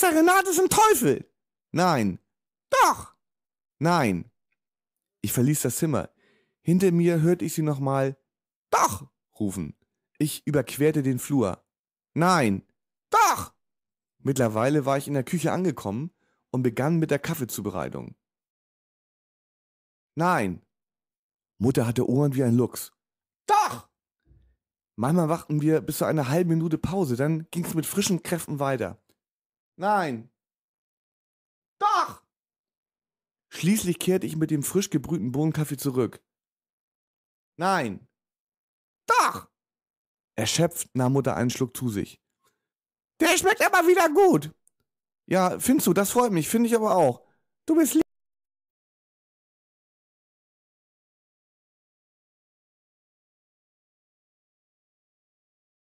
Sir Renate ist ein Teufel! Nein! Doch! Nein! Ich verließ das Zimmer. Hinter mir hörte ich sie nochmal Doch! rufen. Ich überquerte den Flur. Nein! Doch! Mittlerweile war ich in der Küche angekommen und begann mit der Kaffeezubereitung. Nein! Mutter hatte Ohren wie ein Luchs. Doch! Manchmal wachten wir bis zu einer halben Minute Pause, dann ging's mit frischen Kräften weiter. Nein. Doch! Schließlich kehrte ich mit dem frisch gebrühten Bohnenkaffee zurück. Nein. Doch! Erschöpft nahm Mutter einen Schluck zu sich. Der schmeckt aber wieder gut. Ja, findest du, das freut mich, finde ich aber auch. Du bist lieb.